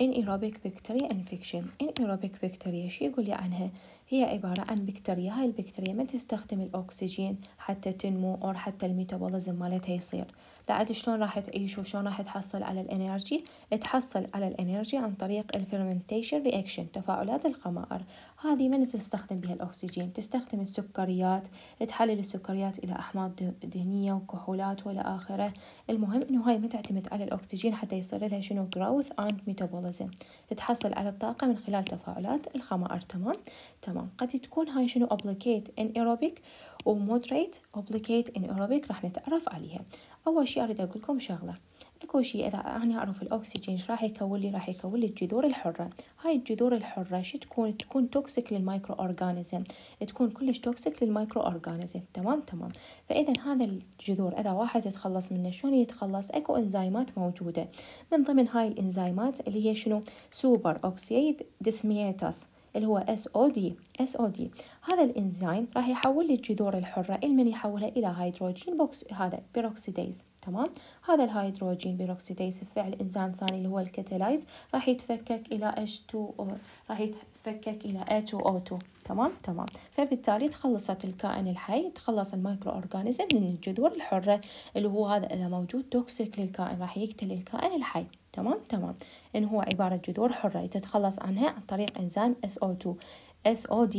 anaerobic bacteria infection anaerobic bacteria شو يقول لي عنها هي عبارة عن بكتيريا هاي البكتيريا ما تستخدم الأكسجين حتى تنمو أو حتى الميتابوليزم مالتها يصير بعد شلون راح تعيش وشلون راح تحصل على الانرجي تحصل على الانرجي عن طريق الفيرمنتيشن رياكشن تفاعلات الخمائر هذه ما تستخدم بها الأكسجين تستخدم السكريات تحلل السكريات إلى أحماض دهنية وكحولات ولا آخره المهم إنه هاي ما تعتمد على الأكسجين حتى يصير لها شنو growth and metabolism تحصل على الطاقة من خلال تفاعلات الخمائر تمام تمام الكلمة قد تكون هاي شنو obligate in إيروبيك و moderate إن in راح نتعرف عليها أول شيء أريد أقول لكم شغلة اكو شيء اذا انا اعرف الاكسجين ايش راح يكون لي راح يكون لي الجذور الحره هاي الجذور الحره شو تكون تكون توكسيك للمايكرو اورجانيزم تكون كلش توكسيك للمايكرو اورجانيزم تمام تمام فاذا هذا الجذور اذا واحد يتخلص منه شلون يتخلص اكو انزيمات موجوده من ضمن هاي الانزيمات اللي هي شنو سوبر اوكسيد ديسمياتاس اللي هو SOD SOD هذا الانزيم راح يحول لي الجذور الحرة المن يحولها إلى هيدروجين بوكس هذا بيروكسيديز تمام هذا الهيدروجين بيروكسيديز بفعل انزيم ثاني اللي هو الكاتالايز راح يتفكك إلى H2O راح يتفكك إلى H2O2 تمام تمام فبالتالي تخلصت الكائن الحي تخلص المايكرو اورجانيزم من الجذور الحرة اللي هو هذا إذا موجود توكسيك للكائن راح يقتل الكائن الحي تمام تمام إن هو عبارة جذور حرة تتخلص عنها عن طريق إنزيم SO2 SOD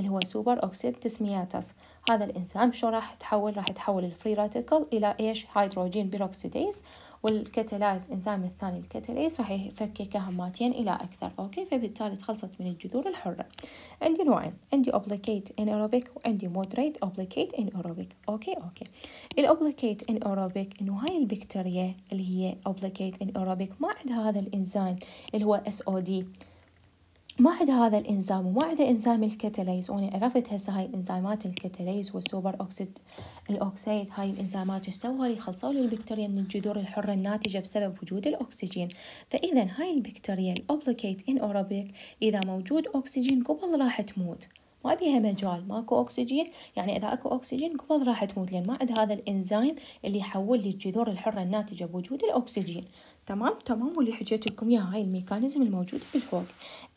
اللي هو سوبر أوكسيد تسمياتس هذا الإنزيم شو راح يتحول راح يتحول الفري راديكال إلى إيش هيدروجين بيروكسيديز والكتلاز إنزيم الثاني الكتاليز راح يفككها ماتين إلى أكثر أوكي فبالتالي تخلصت من الجذور الحرة عندي نوعين عندي obligate anaerobic وعندي moderate obligate anaerobic أوكي أوكي إن anaerobic إنه هاي البكتيريا اللي هي obligate anaerobic ما عندها هذا الإنزيم اللي هو SOD ما عدا هذا الانزيم وما عدا انزيم الكتاليز وانا عرفت هسه هاي الانزيمات الكتاليز والسوبر اوكسيد الاوكسيد هاي الانزيمات ايش سووا لي خلصوا لي البكتيريا من الجذور الحره الناتجه بسبب وجود الاكسجين فاذا هاي البكتيريا الاوبليكيت ان اوروبيك اذا موجود اكسجين قبل راح تموت ما بيها مجال ماكو أكسجين يعني إذا أكو أكسجين قبض راح تموت لأن ما عند هذا الإنزيم اللي يحول لي الجذور الحرة الناتجة بوجود الأكسجين تمام تمام واللي حكيت لكم اياها هاي الميكانيزم الموجود بالفوق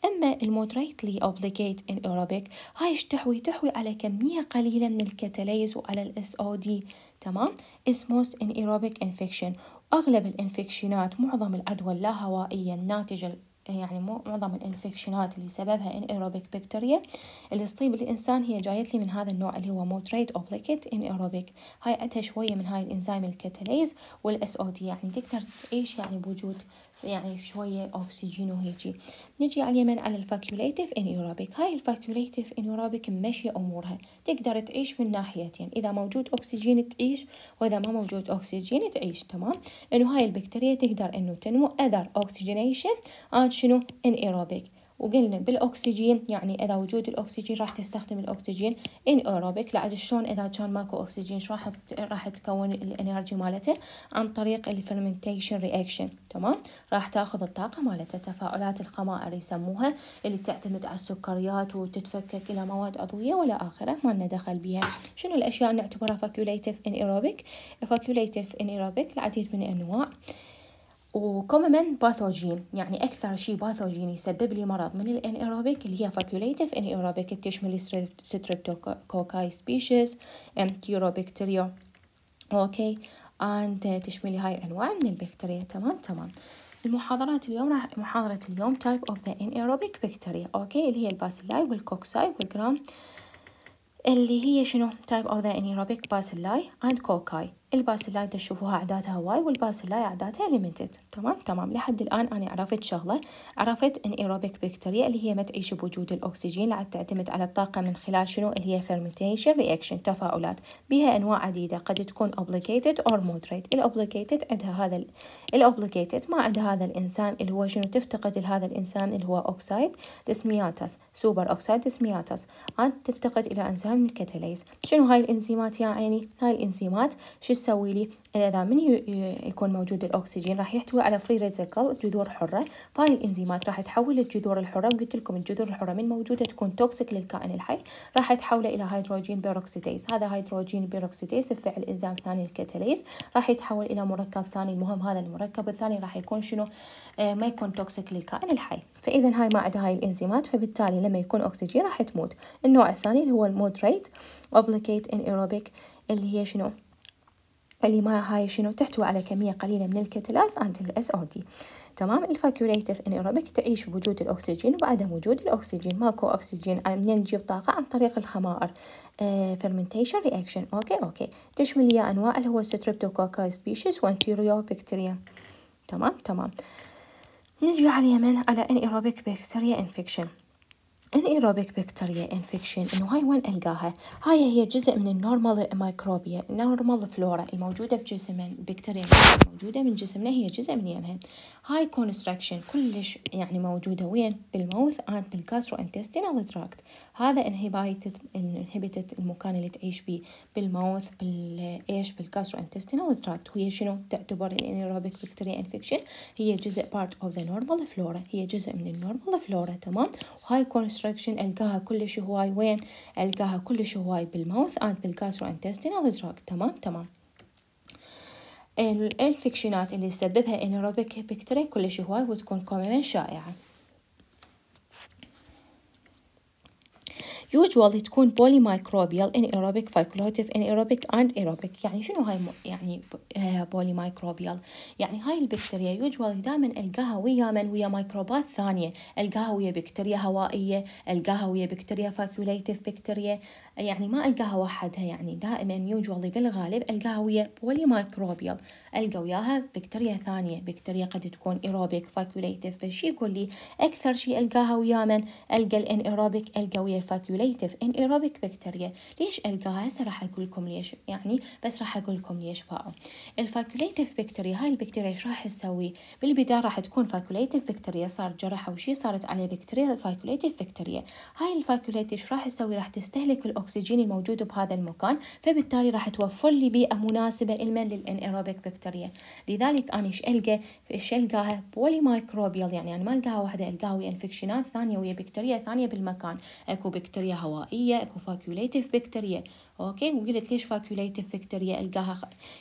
اما الموتريتلي اوبليجيت ان ايروبيك هاي ايش تحوي تحوي على كميه قليله من الكاتاليز وعلى الاس او دي تمام اس موست ان ايروبيك انفكشن اغلب الانفكشنات معظم العدوى اللاهوائيه الناتجه يعني معظم الانفكشنات اللي سببها ان ايروبيك بكتيريا اللي تصيب الانسان هي جايت لي من هذا النوع اللي هو موتريت اوبليكيت ان ايروبيك هاي عندها شويه من هاي الانزيم الكاتاليز والاس او دي يعني تقدر تعيش يعني بوجود يعني شوية أكسجين وهيجي نجي على اليمن على الفاكيوليتيف انيورابيك هاي الفاكيوليتيف انيورابيك ماشية أمورها تقدر تعيش من ناحيتين إذا موجود أكسجين تعيش وإذا ما موجود أكسجين تعيش تمام إنه هاي البكتيريا تقدر إنه تنمو أذر أكسجينيشن آن شنو انيروبيك وقلنا بالاكسجين يعني اذا وجود الاكسجين راح تستخدم الاكسجين ان اوروبيك لعد شلون اذا كان ماكو اكسجين راح راح تكون الانرجي مالته عن طريق الفرمنتيشن رياكشن تمام راح تاخذ الطاقه مالته تفاعلات القمائر يسموها اللي تعتمد على السكريات وتتفكك الى مواد عضويه ولا اخره ما لنا دخل بيها شنو الاشياء نعتبرها فاكيوليتيف ان ايروبيك فاكيوليتيف ان ايروبيك العديد من الانواع وكومن باثوجين يعني أكثر شيء باثوجين يسبب لي مرض من الانيروبيك اللي هي فاكوليتيف انيروبيك تشمل ستريبتوكوكاي سبيشيز انتيروبكتيريا اوكي انت تشمل هاي انواع من البكتيريا تمام تمام المحاضرات اليوم راح محاضرة اليوم تايب اوف ذا انيروبيك بكتيريا اوكي اللي هي الباسيلاي والكوكساي والجرام اللي هي شنو تايب اوف ذا انيروبيك باسيلاي اند كوكاي الباسلاي تشوفوها اعدادها واي والباسلاي اعدادها ليميتد تمام تمام لحد الان انا عرفت شغله عرفت ان ايروبيك بكتيريا اللي هي ما تعيش بوجود الاكسجين لعد تعتمد على الطاقه من خلال شنو اللي هي فيرمنتيشن رياكشن تفاعلات بها انواع عديده قد تكون اوبليكيتد اور مودريت الاوبليكيتد عندها هذا الاوبليكيتد ما عند هذا الانسان اللي هو شنو تفتقد لهذا الانسان اللي هو اوكسايد دسمياتس سوبر اوكسايد دسمياتس عاد تفتقد الى انزيم الكاتاليز شنو هاي الانزيمات يا عيني هاي الانزيمات شو يسوي لي اذا من يكون موجود الأكسجين راح يحتوي على فري راديكال جذور حرة فهاي الإنزيمات راح تحول الجذور الحرة قلت لكم الجذور الحرة من موجودة تكون توكسيك للكائن الحي راح تحوله إلى هيدروجين بيروكسيديز هذا هيدروجين بيروكسيديز بفعل إنزيم ثاني الكاتاليز راح يتحول إلى مركب ثاني المهم هذا المركب الثاني راح يكون شنو آه ما يكون توكسيك للكائن الحي فإذا هاي ما عندها هاي الإنزيمات فبالتالي لما يكون أكسجين راح تموت النوع الثاني اللي هو المودريت اوبليكيت ان ايروبيك اللي هي شنو ما هاي شنو تحتوي على كمية قليلة من الكتلاز أند الأس أو دي تمام الفاكيوليتيف انيروبيك تعيش بوجود الأكسجين وبعدم وجود الأكسجين ماكو أكسجين منين نجيب طاقة عن طريق الخمائر فيرمنتيشن رياكشن أوكي أوكي تشمل يا أنواع اللي هو ستريبتوكوكاي سبيشيز وانتيريو بكتيريا تمام تمام نجي على اليمن على انيروبيك بكتيريا انفكشن anaerobic bacteria infection انه هاي وين القاها؟ هاي هي جزء من النورمال مايكروبيا النورمال فلورا الموجوده بجسمنا البكتيريا الموجوده من جسمنا هي جزء من يمها هاي كونستراكشن كلش يعني موجوده وين؟ بالموث اند بالكاسترو انتستينال تراكت هذا انهبايتد انهبتت المكان اللي تعيش بيه بالموث بالايش بالكاسترو انتستينال تراكت وهي شنو تعتبر الانيروبيك بكتيريا انفكشن هي جزء بارت اوف ذا نورمال فلورا هي جزء من النورمال فلورا تمام وهاي كونستراكشن obstruction ألقاها كلش هواي وين ألقاها كلش هواي بالماوث and بالكاسترو intestinal tract تمام تمام الانفكشنات اللي تسببها انيروبيك بكتيريا كلش هواي وتكون كومن شائعه usually تكون ان ايروبيك فايكولاتيف ان ايروبيك اند ايروبيك يعني شنو هاي يعني مايكروبيال آه، يعني هاي البكتيريا usually دائما القاها ويا من ويا ميكروبات ثانية القاها ويا بكتيريا هوائية القاها ويا بكتيريا فايكولاتيف بكتيريا يعني ما القاها وحدها يعني دائما usually بالغالب القاها ويا مايكروبيال القى وياها بكتيريا ثانية بكتيريا قد تكون ايروبيك فايكولاتيف فشي يقول لي اكثر شيء القاها ويا من القى ايروبيك القى ويا ان ايروبيك بكتيريا ليش ألقاها هسه راح أقول لكم ليش يعني بس راح أقول لكم ليش بقى الفاكوليتف بكتيريا هاي البكتيريا ايش راح تسوي بالبداية راح تكون فاكوليتف بكتيريا صار جرح أو شيء صارت عليه بكتيريا فاكوليتف بكتيريا هاي الفاكوليتف ايش راح تسوي راح تستهلك الأكسجين الموجود بهذا المكان فبالتالي راح توفر لي بيئة مناسبة للان ايروبيك بكتيريا لذلك أنا ايش ألقى ايش ألقاها بولي مايكروبيال يعني يعني ما ألقاها واحدة ألقاها ويا انفكشنات ثانية ويا بكتيريا ثانية بالمكان اكو بكتيريا بكتيريا هوائيه اكو فاكيوليتيف بكتيريا اوكي وقلت ليش فاكيوليتيف بكتيريا القاها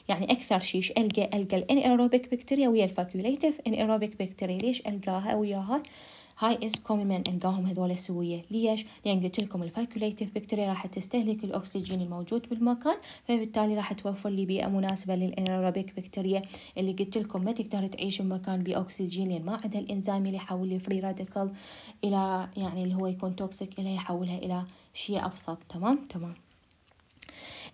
يعني اكثر شيش القى القى الانيروبيك بكتيريا ويا الفاكيوليتيف انيروبيك بكتيريا ليش القاها وياها هاي اس كوميمن انقاهم هذول سويه ليش لان قلت لكم الفايكوليتيف بكتيريا راح تستهلك الاكسجين الموجود بالمكان فبالتالي راح توفر لي بيئه مناسبه للانيروبيك بكتيريا اللي قلت لكم ما تقدر تعيش بمكان بأكسجين لان ما عندها الانزيم اللي يحول الفري فري راديكال الى يعني اللي هو يكون توكسيك الى يحولها الى شيء ابسط تمام تمام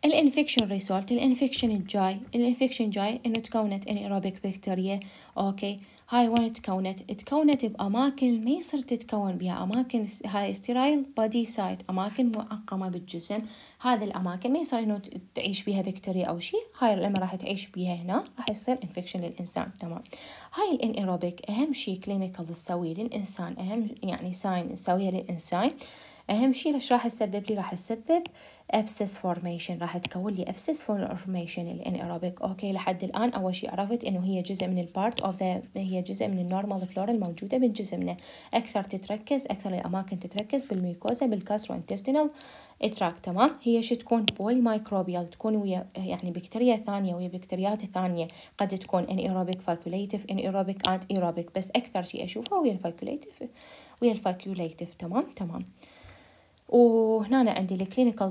الانفكشن ريسولت الانفكشن الجاي الانفكشن جاي انه تكونت انيروبيك بكتيريا اوكي هاي وين تكونت تكونت بأماكن ما يصير تتكون بها أماكن هاي استرايل بادي سايت أماكن معقمة بالجسم هذه الأماكن ما يصير إنه تعيش بها بكتيريا أو شيء هاي لما راح تعيش بها هنا راح يصير انفكشن للإنسان تمام هاي الانيروبيك أهم شيء كلينيكال تسويه للإنسان أهم يعني ساين تسويها للإنسان أهم شيء ليش راح تسبب لي راح تسبب ابسس فورميشن راح تكون لي ابسس فورميشن الانيروبيك اوكي لحد الان اول شيء عرفت انه هي جزء من البارت اوف ذا هي جزء من النورمال فلورا الموجوده بجسمنا اكثر تتركز اكثر الاماكن تتركز بالميكوزا بالكاسترو انتستينال اتراك تمام هي شو تكون بولي مايكروبيال تكون ويا يعني بكتيريا ثانيه ويا بكتيريات ثانيه قد تكون انيروبيك فاكوليتيف انيروبيك انت ايروبيك بس اكثر شيء اشوفه ويا الفاكوليتيف ويا الفاكوليتيف تمام تمام وهنا أنا عندي الكلينيكال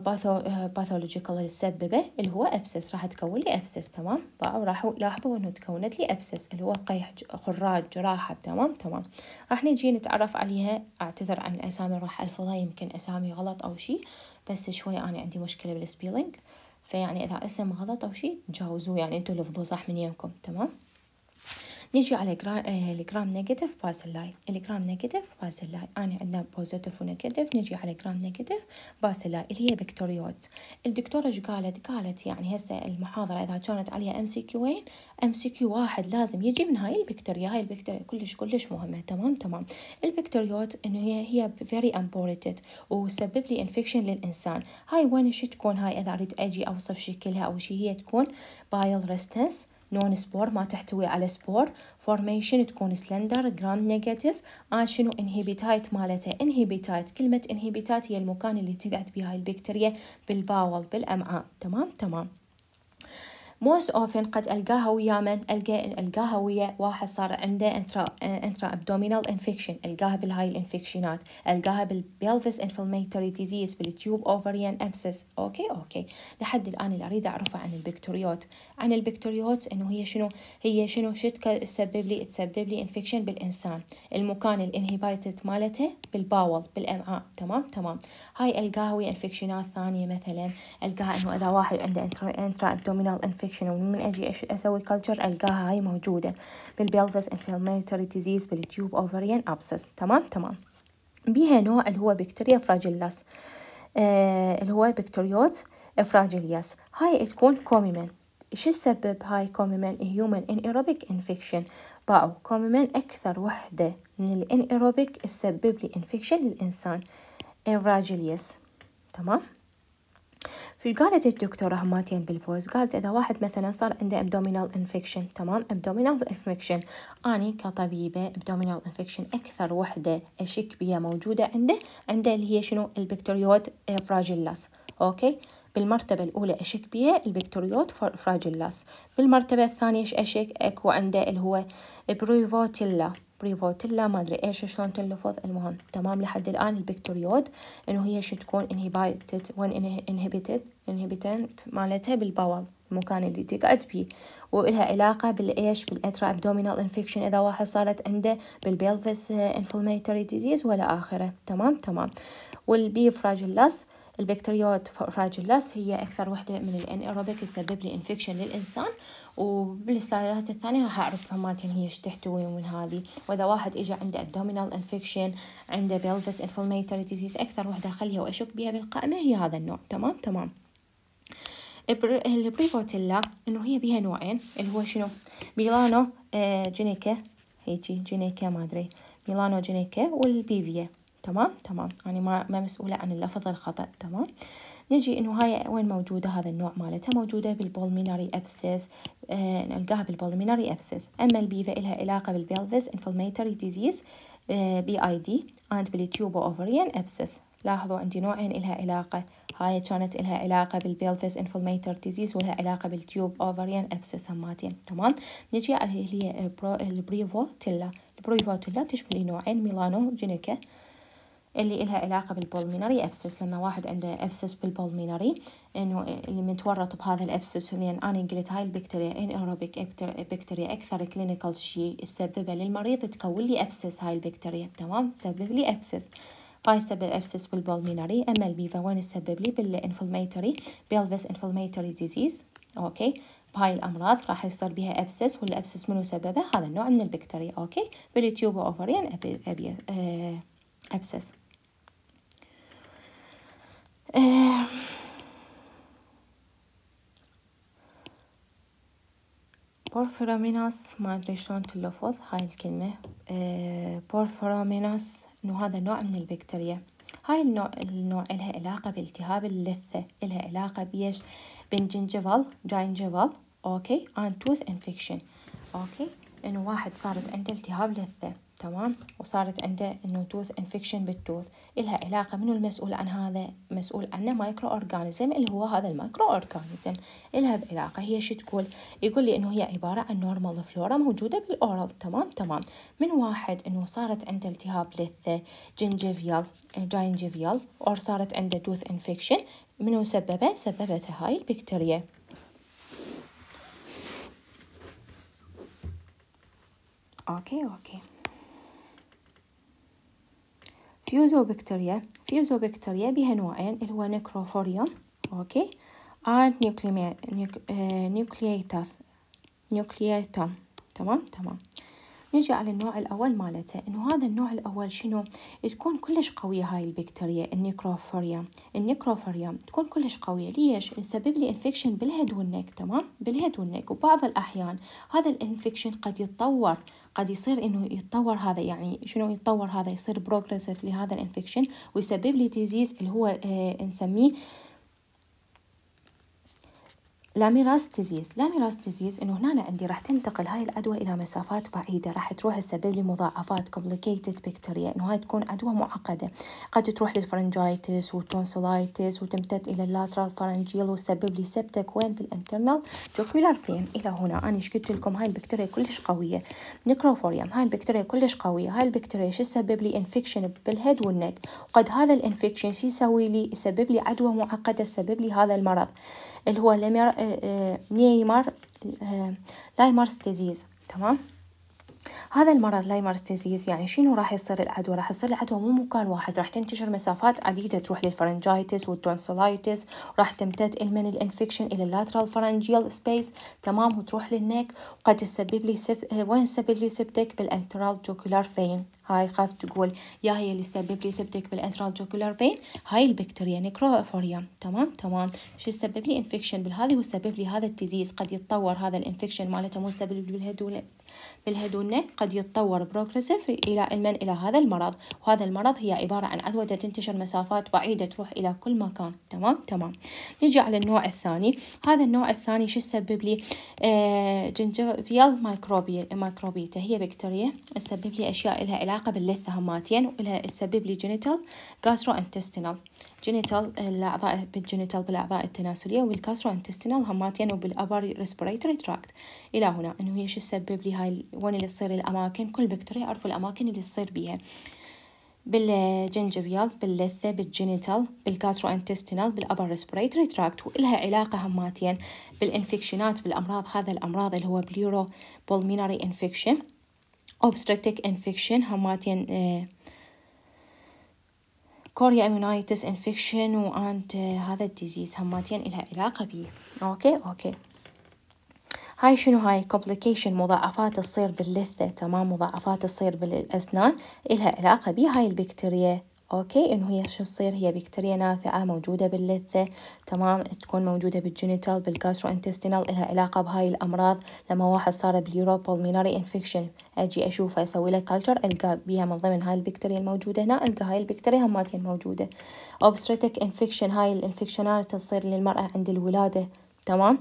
باثولوجيكال اللي السببه اللي هو ابسس راح تكون لي ابسس تمام وراح طيب، لاحظوا انه تكونت لي ابسس اللي هو قيح خراج جراحه تمام تمام راح نجي نتعرف عليها اعتذر عن الاسامي راح الفظها يمكن اسامي غلط او شيء بس شوي انا عندي مشكله بالسبيلينج فيعني اذا اسم غلط او شيء تجاوزوه يعني انتوا لفظوه صح من يمكم تمام نجي على آه، الجرام نيجاتيف باسيلاي الجرام نيجاتيف باسيلاي أنا عندنا بوزيتيف ونيجاتيف نجي على جرام نيجاتيف باسيلاي اللي هي بكتيريوت الدكتورة ايش قالت قالت يعني هسه المحاضرة إذا كانت عليها ام سي كيوين ام سي كيو واحد لازم يجي من هاي البكتيريا هاي البكتيريا كلش كلش مهمة تمام تمام البكتيريوت إنه هي هي فيري امبورتد وسبب لي انفكشن للإنسان هاي وين شو تكون هاي إذا أريد أجي أوصف شكلها أو شي هي تكون بايل ريستنس نون سبور ما تحتوي على سبور فورميشن تكون سلندر جرام نيجاتيف آه شنو انهيبيتايت مالته انهيبيتايت كلمة انهيبيتايت هي المكان اللي تقعد بها البكتيريا بالباول بالامعاء تمام تمام موس اوفن قد ألقاها ويا من ألقى ألقاها ويا واحد صار عنده انترا انترا ابدومينال انفكشن ألقاها بالهاي الانفكشنات ألقاها بالبيلفس انفلميتوري ديزيز بالتيوب اوفريان امسس اوكي اوكي لحد الآن اللي أريد أعرفه عن البكتيريوت عن البكتيريوت إنه هي شنو هي شنو شتك تسبب لي تسبب لي انفكشن بالإنسان المكان الانهبايتد مالته بالباول بالأمعاء تمام تمام هاي ألقاها ويا انفكشنات ثانية مثلا ألقاها إنه إذا واحد عنده انترا ابدومينال انفكشن انفكشن ومن اجي اسوي كلتشر القاها هاي موجوده بالبيلفس انفلاميتوري ديزيز بالتيوب اوفريان ابسس تمام تمام بيها نوع اللي هو بكتيريا فراجيلاس آه اللي هو بكتيريوت فراجيلياس هاي تكون كوميمن شو السبب هاي كوميمن هيومن ايروبيك انفكشن باو كوميمن اكثر وحده من ايروبيك تسبب لي انفكشن للانسان انفراجيلياس تمام فقالت الدكتورة هماتين بالفوز قالت إذا واحد مثلا صار عنده ابدومينال انفكشن تمام ابدومينال انفكشن أني كطبيبة ابدومينال انفكشن أكثر وحدة أشك بيها موجودة عنده عنده اللي هي شنو البكتيريوت فراجيلاس أوكي بالمرتبة الأولى أشك بيها البكتوريوت فراجيلاس بالمرتبة الثانية أشك أكو عنده اللي هو برويفوتيلا بريفوتيلا ما ادري ايش شلون تنلفظ المهم تمام لحد الان البكتوريود انه هي شو تكون انهبايتد وان انهبيتد انهبيتنت مالتها بالبول المكان اللي تقعد بيه وإلها علاقة بالإيش بالانترا أبدومينال إنفكشن إذا واحد صارت عنده بالبيلفس إنفلميتوري ديزيز ولا آخره تمام تمام والبيفراجيلاس البكتيريات فراجيلاس هي أكثر وحدة من الأنيروبيك تسبب لي إنفكشن للإنسان وبالسلايدات الثانية راح أعرفها مالتين هي إيش تحتوي ومن هذه وإذا واحد إجا عنده أبدومينال إنفكشن عنده بيلفس إنفلميتري ديزيز أكثر وحدة أخليها وأشك بها بالقائمة هي هذا النوع تمام تمام البريفوتيلا انه هي بيها نوعين اللي هو شنو ميلانو آه، جينيكا هيجي جينيكا ما ادري ميلانو جينيكا والبيفيا تمام تمام يعني ما ما مسؤولة عن اللفظ الخطأ تمام نجي إنه هاي وين موجودة هذا النوع مالتها موجودة بالبولميناري أبسس آه، نلقاها بالبولميناري أبسس أما البيفا إلها علاقة بالبيلفس انفلميتري ديزيز بي اي دي اند بالتيوبو اوفريان ابسس لاحظوا عندي نوعين إلها علاقة هاي كانت إلها علاقة بالبيلفيس انفلميتر ديزيز ولها علاقة بالتيوب اوفريان ابسس هماتين تمام نجي على اللي هي البريفوتيلا البريفوتيلا تشمل نوعين ميلانو جينيكا اللي إلها علاقة بالبولميناري أبسس لما واحد عنده أبسس بالبولميناري إنه اللي متورط بهذا الأبسس لأن أنا قلت هاي البكتيريا إن أوروبيك بكتيريا أكثر كلينيكال شيء تسببه للمريض تكون لي أبسس هاي البكتيريا تمام تسبب لي أبسس هاي تسبب أبسس بالبولميناري أما البيفا وين تسبب لي بالإنفلميتري بيلفس إنفلميتري ديزيز أوكي بهاي الأمراض راح يصير بها أبسس والأبسس منو سببه هذا النوع من البكتيريا أوكي بالتيوب أوفرين أبي أبي آه، أبسس آه ما أدري شلون تلفظ هاي الكلمة آه بورفراميناس إنه هذا نوع من البكتيريا هاي النوع النوع إلها علاقة بالتهاب اللثة إلها علاقة بيش بالجنجفال جاينجفال أوكي أند توث إنفكشن أوكي إنه واحد صارت عنده التهاب لثة تمام وصارت عنده انه توث انفكشن بالتوث إلها علاقه منو المسؤول عن هذا مسؤول عنه مايكرو اورجانيزم اللي هو هذا المايكرو اورجانيزم إلها علاقه هي شو تقول يقول لي انه هي عباره عن نورمال فلورا موجوده بالاورال تمام تمام من واحد انه صارت عنده التهاب لثه جنجيفيال جاينجفيال اور صارت عنده توث انفكشن منو سببه سببته هاي البكتيريا اوكي اوكي فيوزوبكتيريا فيوزوبكتيريا بها نوعين اللي هو نيكروفوريا اوكي and نيوكليتاس نيوكليتا تمام تمام نجي على النوع الأول مالته إنه هذا النوع الأول شنو تكون كلش قوية هاي البكتيريا النيكروفوريا النيكروفوريا تكون كلش قوية ليش تسبب لي انفكشن بالهيد والنك تمام بالهيد والنك وبعض الأحيان هذا الانفكشن قد يتطور قد يصير إنه يتطور هذا يعني شنو يتطور هذا يصير بروجريسيف لهذا الانفكشن ويسبب لي ديزيز اللي هو آه نسميه لاميراز ديزيز لاميراز ديزيز انه هنا عندي راح تنتقل هاي العدوى الى مسافات بعيده راح تروح تسبب لي مضاعفات complicated بكتيريا انه هاي تكون عدوى معقده قد تروح للفرنجايتس والتونسولايتس وتمتد الى اللاترال فرنجيل وتسبب لي سبتك وين بالانترنال جوكولار فين الى هنا انا ايش قلت لكم هاي البكتيريا كلش قويه نيكروفوريا هاي البكتيريا كلش قويه هاي البكتيريا شو تسبب لي انفكشن بالهيد والنك وقد هذا الانفكشن شو يسوي لي يسبب لي عدوى معقده تسبب لي هذا المرض اللي هو آه، آه، نيمار ديزيز آه، تمام هذا المرض ديزيز يعني شنو راح يصير العدوى راح يصير العدوى مو مكان واحد راح تنتشر مسافات عديده تروح للفرنجايتس والتونسلايتس راح تمتد من الانفكشن الى اللاترال فرنجيال سبيس تمام وتروح للنك وقد تسبب لي سب... وين تسبب لي سبتك بالانترال جوكولار فين هاي خاف تقول يا هي اللي تسبب لي سبتك بالانترال جوكولار فين هاي البكتيريا نيكروفوريا تمام تمام شو تسبب لي انفكشن بالهذي وتسبب لي هذا التزيز قد يتطور هذا الانفكشن مالته مو سبب بالهدول بالهدونة قد يتطور بروجريسيف الى المن الى هذا المرض وهذا المرض هي عبارة عن عدوى تنتشر مسافات بعيدة تروح الى كل مكان تمام تمام نجي على النوع الثاني هذا النوع الثاني شو تسبب لي جنجفيال مايكروبيا مايكروبيتا هي بكتيريا تسبب لي اشياء لها علاقة علاقة باللثة هماتين وإلها تسبب لي جينيتال جاسترو انتستينال جينيتال الأعضاء بالجينيتال بالأعضاء التناسلية والكاسترو انتستينال هماتين وبالأبر ريسبيريتوري تراكت إلى هنا إنه هي شو تسبب لي هاي وين اللي تصير الأماكن كل بكتيريا أعرف الأماكن اللي تصير بيها بالجنجبيال باللثة بالجينيتال بالكاترو انتستينال بالأبر ريسبيريتوري تراكت وإلها علاقة هماتين بالإنفكشنات بالأمراض هذا الأمراض اللي هو بليورو بولميناري انفكشن obstructive infection هماتين كوريا امونايتس انفكشن وانت هذا الديزيز هماتين إلها علاقة بيه اوكي اوكي هاي شنو هاي كومبليكيشن مضاعفات تصير باللثة تمام مضاعفات تصير بالأسنان إلها علاقة بهاي البكتيريا أوكي إنه هي شو تصير هي بكتيريا نافعة موجودة باللثة تمام تكون موجودة بالجينيتال بالجاسترو انتستينال إلها علاقة بهاي الأمراض لما واحد صار باليوروبال ميناري انفكشن أجي اشوفه أسوي له كلتشر ألقى بيها من ضمن هاي البكتيريا الموجودة هنا ألقى هاي البكتيريا هماتين موجودة أوبستريتك انفكشن هاي الانفكشنات تصير للمرأة عند الولادة تمام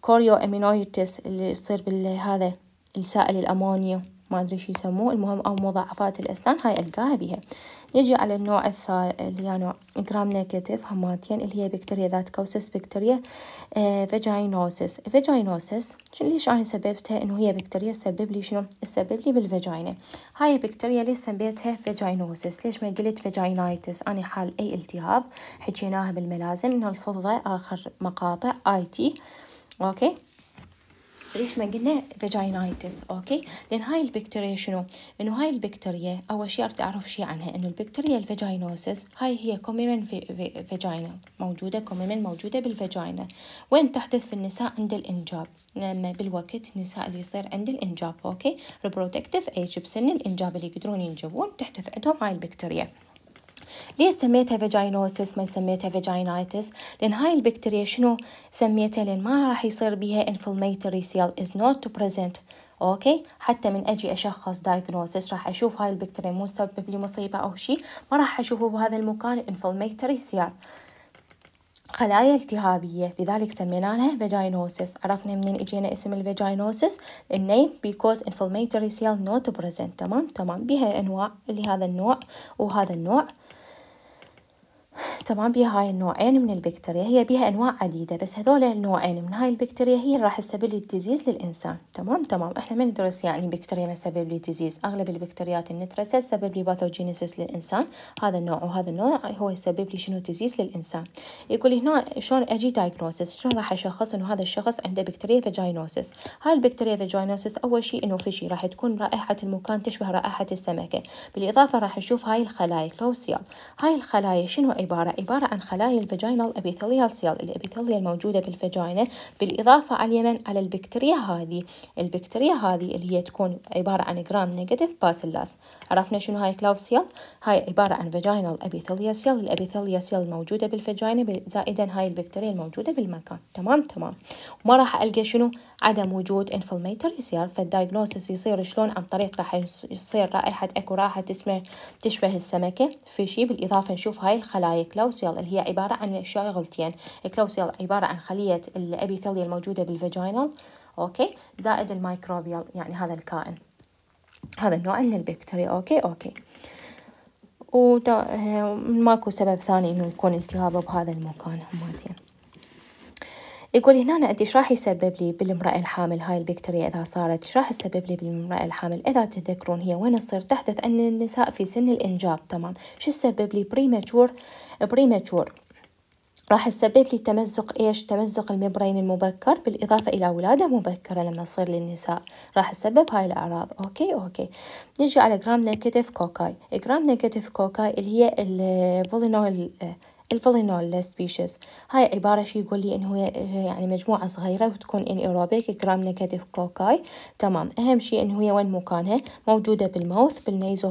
كوريو آه، امينويتس اللي يصير بالهذا السائل الأمونيو ما أدري شو يسموه المهم أو مضاعفات الأسنان هاي ألقاها بيها نجي على النوع الثالث اللي هي نوع جرام نيجاتيف هماتين اللي هي بكتيريا ذات كوسس بكتيريا آه فيجاينوسس الفيجاينوسس ليش أنا سببتها إنه هي بكتيريا تسبب لي شنو تسبب لي بالفيجاينا هاي بكتيريا ليش سميتها فيجاينوسس ليش ما قلت فيجاينايتس أنا حال أي التهاب حكيناها بالملازم إنه الفضة آخر مقاطع آي تي أوكي ليش ما قلنا فاجينايتس اوكي لان هاي البكتيريا شنو انه هاي البكتيريا اول شيء اريد اعرف شيء عنها انه البكتيريا الفاجينوسس هاي هي كوميمن فاجينا موجوده كوميمن موجوده بالفاجينا وين تحدث في النساء عند الانجاب لما بالوقت النساء اللي يصير عند الانجاب اوكي ريبرودكتيف ايج بسن الانجاب اللي يقدرون ينجبون تحدث عندهم هاي البكتيريا ليه سميتها فيجاينوسيس ما سميتها فيجاينايتس لأن هاي البكتيريا شنو سميتها لأن ما راح يصير بيها inflammatory cell is not present اوكي حتى من اجي اشخص دايجنوستس راح اشوف هاي البكتيريا مو سبب لي مصيبه او شيء ما راح اشوفه بهذا المكان انفلاميتوري سيل خلايا التهابية لذلك سميناها vaginosis عرفنا منين اجينا اسم الفيجاينوسيس النيم بيكوز inflammatory سيل نوت بريزنت تمام تمام بها انواع هذا النوع وهذا النوع طبعا بيها هاي النوعين من البكتيريا هي بيها انواع عديده بس هذول النوعين من هاي البكتيريا هي اللي راح تسبب لي الديزيز للانسان تمام تمام احنا ما ندرس يعني بكتيريا ما تسبب لي ديزيز اغلب البكتيريات اللي ندرسها تسبب لي باثوجينيسيس للانسان هذا النوع وهذا النوع هو يسبب لي شنو ديزيز للانسان يقول هنا شلون اجي دايجنوسيس شلون راح اشخص انه هذا الشخص عنده بكتيريا فاجينوسيس هاي البكتيريا فاجينوسيس اول شيء انه فشي راح تكون رائحه المكان تشبه رائحه السمكه بالاضافه راح نشوف هاي الخلايا كلوسيال هاي الخلايا شنو عبارة عبارة عن خلايا الفاجينال ابيثيليال سيل الابيثيليا الموجودة بالفاجينا بالإضافة على اليمن على البكتيريا هذه البكتيريا هذه اللي هي تكون عبارة عن جرام نيجاتيف باسيلاس عرفنا شنو هاي كلاو سيل هاي عبارة عن فاجينال ابيثيليا سيل الابيثيليا سيل الموجودة بالفاجينا زائدا هاي البكتيريا الموجودة بالمكان تمام تمام وما راح ألقى شنو عدم وجود انفلميتري سيل فالدايجنوستس يصير شلون عن طريق راح يصير رائحة اكو رائحة تسمع تشبه السمكة في شيء بالإضافة نشوف هاي الخلايا هاي كلاوسيل اللي هي عبارة عن شغلتين كلاوسيل عبارة عن خلية الأبيثيليا الموجودة بالفاجينال أوكي زائد الميكروبيال يعني هذا الكائن هذا النوع من البكتيريا أوكي أوكي وماكو آه، سبب ثاني إنه يكون التهاب بهذا المكان هماتين يقول هنا أنا أدي راح يسبب لي بالمرأة الحامل هاي البكتيريا إذا صارت راح تسبب لي بالمرأة الحامل إذا تذكرون هي وين تصير تحدث عند النساء في سن الإنجاب تمام شو السبب لي بريماتور بريماتور راح تسبب لي تمزق ايش تمزق الممبرين المبكر بالاضافه الى ولاده مبكره لما تصير للنساء راح تسبب هاي الاعراض اوكي اوكي نجي على جرام نيجاتيف كوكاي جرام نيجاتيف كوكاي اللي هي البولينول الفولينول سبيشيز هاي عبارة شي يقول لي انه يعني مجموعة صغيرة وتكون ان ايروبيك جرام نيجاتيف كوكاي تمام اهم شي انه هي وين مكانها موجودة بالموث بالنيزو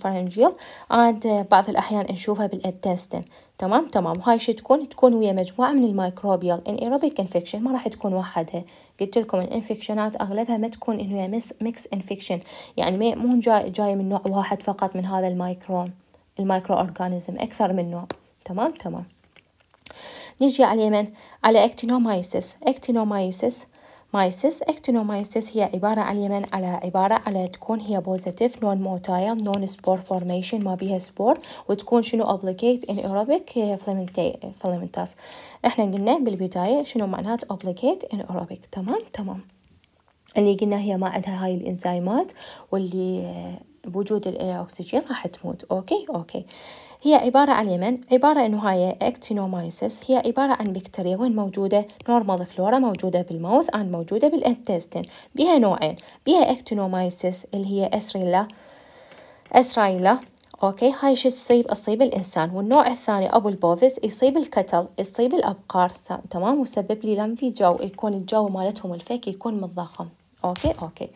فرنجيل عاد بعض الاحيان نشوفها بالانتستين تمام تمام هاي شو تكون تكون ويا مجموعة من الميكروبيال ان ايروبيك انفكشن ما راح تكون وحدها قلت لكم الانفكشنات اغلبها ما تكون انه مس ميكس انفكشن يعني مو جاي جاي من نوع واحد فقط من هذا المايكرو المايكرو اورجانيزم اكثر من نوع تمام تمام نجي على اليمين على اكتينومايسيس اكتينومايسيس مايسيس اكتينومايسيس هي عبارة على اليمين على عبارة على تكون هي بوزيتيف نون موتايل نون سبور فورميشن ما بيها سبور وتكون شنو obligate in ايروبيك فلمنتاس احنا قلنا بالبداية شنو معنات obligate in ايروبيك تمام تمام اللي قلنا هي ما عندها هاي الانزيمات واللي بوجود الاكسجين راح تموت اوكي اوكي هي عبارة عن يمن عبارة إنه هاي اكتينومايسس هي عبارة عن بكتيريا وين موجودة نورمال فلورا موجودة بالموث أند موجودة بالانتستين بها نوعين بها اكتينومايسس اللي هي أسريلا اسرايلا اوكي هاي شو تصيب تصيب الانسان والنوع الثاني ابو البوفيس يصيب الكتل يصيب الابقار تمام وسبب لي لمفي جو يكون الجو مالتهم الفك يكون متضخم اوكي اوكي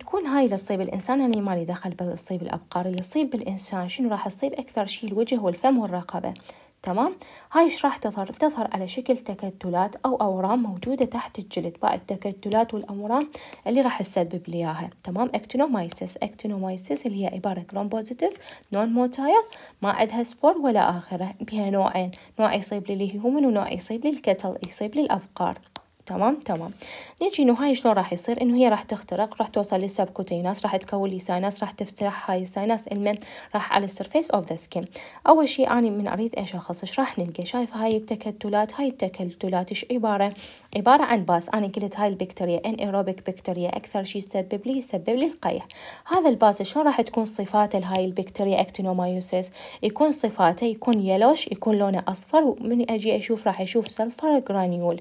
تكون هاي اللي تصيب الانسان انا يعني مالي دخل بالصيب الابقاري الابقار اللي شنو راح تصيب اكثر شيء الوجه والفم والرقبه تمام هاي ايش راح تظهر تظهر على شكل تكتلات او اورام موجوده تحت الجلد بقى التكتلات والاورام اللي راح تسبب لياها تمام اكتينومايسيس اكتينومايسيس اللي هي عباره جرام بوزيتيف نون موتايل ما عندها سبور ولا اخره بها نوعين نوع يصيب لي الهيومن ونوع يصيب للكتل الكتل يصيب للابقار الابقار تمام تمام نيجي انه هاي شلون راح يصير انه هي راح تخترق راح توصل للسبكوتيناس راح تكون لي ساينس راح تفتح هاي الساينس المن راح على السيرفيس اوف ذا سكين اول شيء اني من اريد ايش اخصص راح نلقى شايف هاي التكتلات هاي التكتلات ايش عباره عباره عن باس انا قلت هاي البكتيريا ان ايروبيك بكتيريا اكثر شيء يسبب لي يسبب لي القيح هذا الباس شلون راح تكون صفاته لهاي البكتيريا اكتينومايوسيس يكون صفاته يكون يلوش يكون لونه اصفر ومن اجي اشوف راح اشوف سلفر جرانيول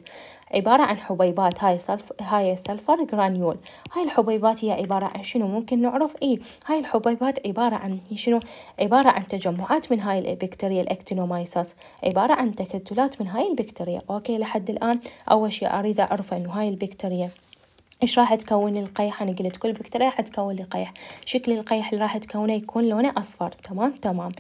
عبارة عن حبيبات هاي سلف هاي السلفر جرانيول هاي الحبيبات هي عبارة عن شنو ممكن نعرف إيه هاي الحبيبات عبارة عن شنو عبارة عن تجمعات من هاي البكتيريا الأكتينومايسس عبارة عن تكتلات من هاي البكتيريا أوكي لحد الآن أول شيء أريد أعرف إنه هاي البكتيريا ايش راح تكون القيح انا قلت كل بكتيريا تكون لي قيح شكل القيح اللي راح تكونه يكون لونه اصفر تمام تمام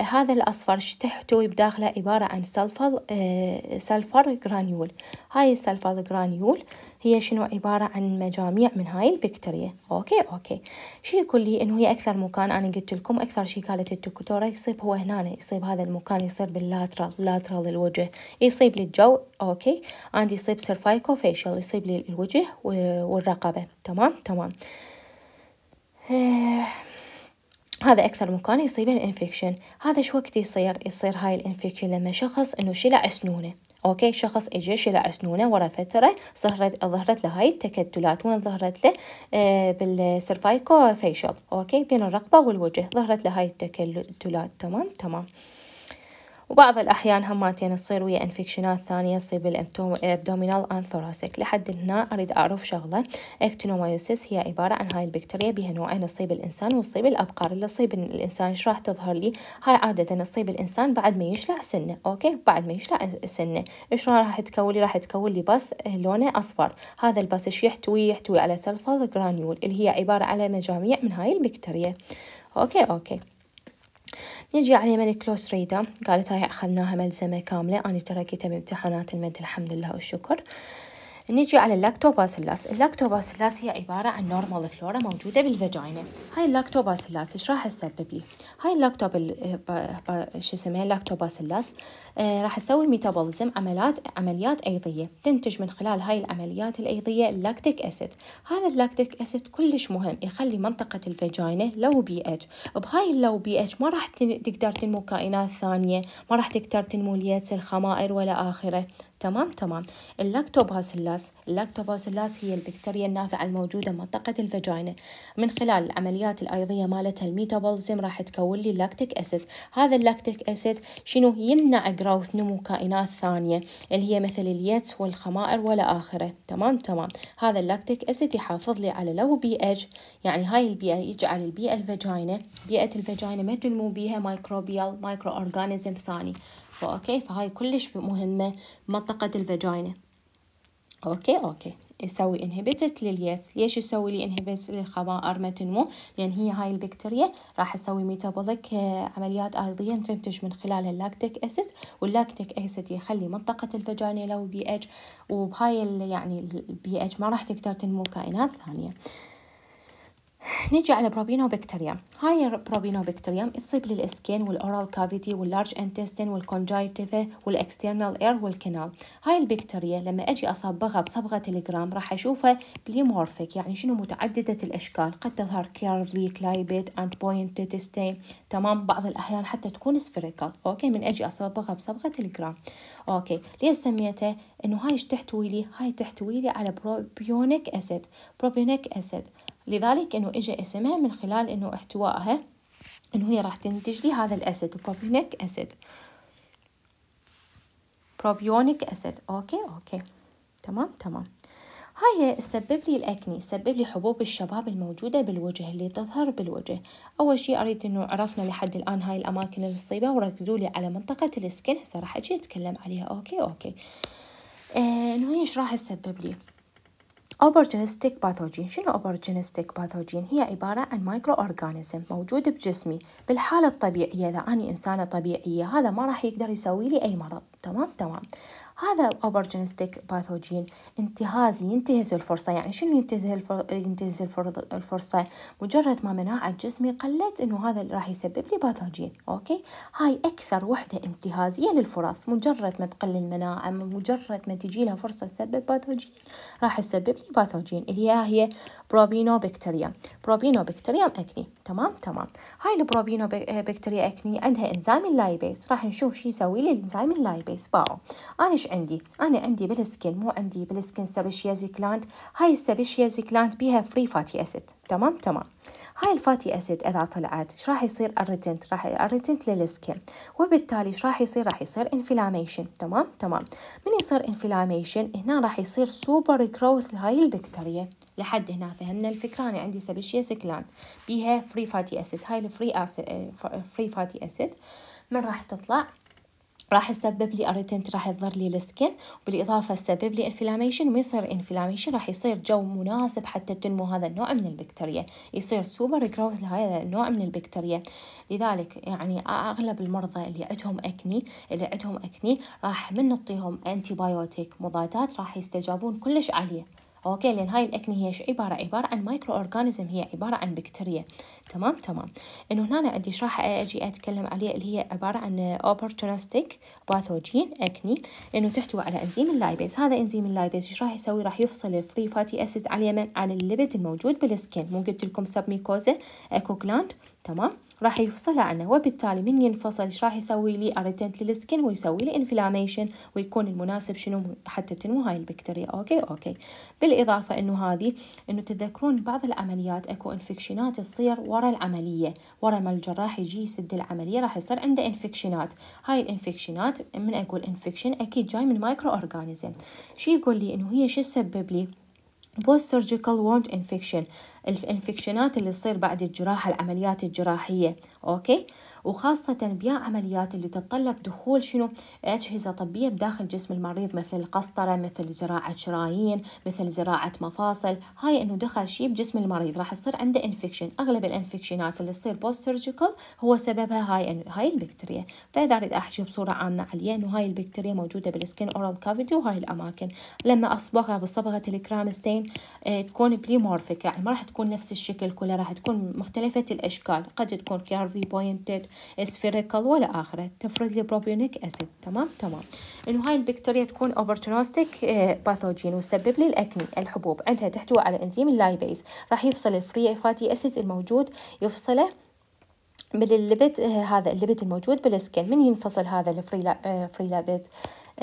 آه هذا الاصفر تحتوي بداخله عباره عن سلفر آه سلفر جرانيول هاي السلفر جرانيول هي شنو عبارة عن مجاميع من هاي البكتيريا أوكي أوكي شي يقول لي إنه هي أكثر مكان أنا قلت لكم أكثر شي قالت الدكتورة يصيب هو هنا يصيب هذا المكان يصير باللاترال لاترال الوجه يصيب للجو أوكي عندي يصيب سيرفايكو فيشل يصيب للوجه الوجه والرقبة تمام تمام آه، هذا أكثر مكان يصيبه الانفكشن هذا شو وقت يصير يصير هاي الانفكشن لما شخص إنه شلع سنونه اوكي شخص اجى شلع اسنونه ورا فتره ظهرت ظهرت له هاي التكتلات وين ظهرت له آه، بالسرفايكو فيشل اوكي بين الرقبه والوجه ظهرت له هاي التكتلات تمام تمام وبعض الأحيان همتين تصير ويا انفكشنات ثانية تصيب الابدومينال أنثوراسيك لحد هنا أريد أعرف شغلة اكتينومايوسيس هي عبارة عن هاي البكتيريا بها نوعين تصيب الإنسان وتصيب الأبقار اللي تصيب الإنسان إيش راح تظهر لي هاي عادة تصيب الإنسان بعد ما يشلع سنة أوكي بعد ما يشلع سنة إيش راح تكون لي راح تكون لي بس لونه أصفر هذا البس إيش يحتوي يحتوي على سلفال جرانيول اللي هي عبارة على مجاميع من هاي البكتيريا أوكي أوكي نجي على من كلوس ريدا قالت هاي أخذناها ملزمة كاملة أنا تركتها بامتحانات المد الحمد لله والشكر نجي على اللاكتوباسيلاس اللاكتوباسيلاس هي عبارة عن نورمال فلورا موجودة بالفاجينا هاي اللاكتوباسيلاس ايش راح تسبب لي هاي اللاكتوب شو اسمها اللاكتوباسيلاس آه، راح تسوي ميتابوليزم عمليات عمليات ايضية تنتج من خلال هاي العمليات الايضية اللاكتيك اسيد هذا اللاكتيك اسيد كلش مهم يخلي منطقة الفاجينا لو بي اتش بهاي اللو بي اتش ما راح تقدر تنمو كائنات ثانية ما راح تقدر تنمو اليدس الخمائر ولا اخره تمام تمام اللاكتوباسيلاس اللاكتوباسيلاس هي البكتيريا النافعة الموجودة بمنطقة الفجاينة من خلال العمليات الأيضية مالتها الميتابوليزم راح تكون لي اللاكتيك أسيد هذا اللاكتيك أسيد شنو يمنع جروث نمو كائنات ثانية اللي هي مثل اليتس والخمائر ولا آخره تمام تمام هذا اللاكتيك أسيد يحافظ لي على لو بي اتش يعني هاي البيئة يجعل البيئة الفجاينة بيئة الفجاينة ما تنمو بيها مايكروبيال مايكرو أورجانيزم ثاني اوكي فهاي كلش مهمة منطقة الفاجينا اوكي اوكي يسوي انهبيتت لليس ليش يسوي لي انهبيت للخمائر ما تنمو لان هي هاي البكتيريا راح تسوي ميتابوليك آه، عمليات ايضيه تنتج من خلالها اللاكتيك اسيد واللاكتيك اسيد يخلي منطقه الفاجينا لو بي اتش وبهاي يعني البي اتش ما راح تقدر تنمو كائنات ثانيه نجي على بروبينوبكتيريا هاي بروبينوبكتيريا يصيب للاسكين والاورال كافيتي واللارج انتستين والكونجايتيف والاكسترنال اير والكنال هاي البكتيريا لما اجي اصبغها بصبغه الجرام راح اشوفها بليمورفيك يعني شنو متعدده الاشكال قد تظهر كيرفي كلايبيد اند بوينت تستين تمام بعض الاحيان حتى تكون سفيريكال اوكي من اجي اصبغها بصبغه الجرام اوكي ليش سميته انه هاي ايش تحتوي لي هاي تحتوي لي على بروبيونيك اسيد بروبيونيك اسيد لذلك انه اجى اسمها إيه من خلال انه احتوائها انه هي راح تنتج لي هذا الاسيد بروبيونيك اسيد بروبيونيك اسيد اوكي اوكي تمام تمام هاي سبب لي الأكني سبب لي حبوب الشباب الموجودة بالوجه اللي تظهر بالوجه أول شيء أريد أنه عرفنا لحد الآن هاي الأماكن الصيبه وركزوا لي على منطقة السكن هسه راح أجي أتكلم عليها أوكي أوكي إيه، انه هي ايش راح تسبب لي opportunistic pathogen شنو opportunistic pathogen هي عبارة عن مايكرو أورغانيزم موجود بجسمي بالحالة الطبيعية إذا أنا إنسانة طبيعية هذا ما راح يقدر يسوي لي أي مرض تمام تمام هذا اوبرتونستيك باثوجين انتهازي ينتهز الفرصة يعني شنو ينتهز ينتهز الفرصة مجرد ما مناعة جسمي قلت انه هذا راح يسبب لي باثوجين اوكي هاي اكثر وحدة انتهازية للفرص مجرد ما تقل المناعة مجرد ما تجي لها فرصة تسبب باثوجين راح تسبب لي باثوجين اللي هي بروبينو بروبينوبكتيريا اكني تمام تمام هاي البروبينوبكتيريا اكني عندها انزيم اللايبيز راح نشوف شو يسوي لي الانزيم اللايبيز باو انا ايش عندي انا عندي بالسكن مو عندي بالسكن سبيشيازي كلاند هاي السبيشيازي كلاند بيها فري فاتي اسيد تمام تمام هاي الفاتي اسيد اذا طلعت ايش راح يصير الريتنت راح الريتنت للسكن وبالتالي ايش راح يصير راح يصير انفلاميشن تمام تمام من يصير انفلاميشن هنا راح يصير سوبر جروث لهاي البكتيريا لحد هنا فهمنا الفكرة أنا عندي سبشية سكلان بيها فري فاتي أسيد هاي الفري أسيد فري فاتي أسيد من راح تطلع راح تسبب لي اريتنت راح تضر لي السكن وبالإضافة تسبب لي انفلاميشن ويصير انفلاميشن راح يصير جو مناسب حتى تنمو هذا النوع من البكتيريا يصير سوبر جروث لهذا النوع من البكتيريا لذلك يعني اغلب المرضى اللي عندهم اكني اللي عندهم اكني راح من نعطيهم انتي بايوتيك مضادات راح يستجابون كلش عاليه اوكي لان هاي الاكنه هي شو عباره عباره عن مايكرو اورجانيزم هي عباره عن بكتيريا تمام تمام انه هنا عندي ايش راح اجي اتكلم عليه اللي هي عباره عن اوبورتونستيك باثوجين اكني انه تحتوي على انزيم اللايبيز هذا انزيم اللايبيز ايش راح يسوي راح يفصل الفري فاتي اسيد على اليمن عن الليبيد الموجود بالسكين مو قلت لكم سب ميكوزا اكوجلاند تمام راح يفصلها عنه وبالتالي من ينفصل ايش راح يسوي لي اريتنت للسكن ويسوي لي انفلاميشن ويكون المناسب شنو حتى تنمو هاي البكتيريا اوكي اوكي بالاضافه انه هذه انه تتذكرون بعض العمليات اكو انفكشنات تصير ورا العمليه ورا ما الجراح يجي يسد العمليه راح يصير عنده انفكشنات هاي الانفكشنات من اقول انفكشن اكيد جاي من مايكرو اورجانيزم شي يقول لي انه هي شو تسبب لي post surgical wound infection الانفكشنات اللي تصير بعد الجراحة العمليات الجراحية أوكي وخاصة بيا عمليات اللي تتطلب دخول شنو أجهزة طبية بداخل جسم المريض مثل القسطرة مثل زراعة شرايين مثل زراعة مفاصل هاي إنه دخل شيء بجسم المريض راح يصير عنده انفكشن أغلب الانفكشنات اللي تصير بوست سيرجيكال هو سببها هاي هاي البكتيريا فإذا أريد أحكي بصورة عامة عليه إنه هاي البكتيريا موجودة بالسكين أورال كافيتي وهاي الأماكن لما أصبغها بصبغة الكرامستين آه، تكون بليمورفيك يعني ما راح تكون تكون نفس الشكل كلها راح تكون مختلفة الأشكال قد تكون كيرفي بوينتد سفيريكال ولا آخره تفرز لي بروبيونيك أسيد تمام تمام إنه هاي البكتيريا تكون أوبرتونوستيك آه، باثوجين وتسبب لي الأكني الحبوب عندها تحتوي على إنزيم اللايبيز راح يفصل الفري فاتي أسيد الموجود يفصله من اللبت آه، هذا اللبت الموجود بالسكن من ينفصل هذا الفري فري لابت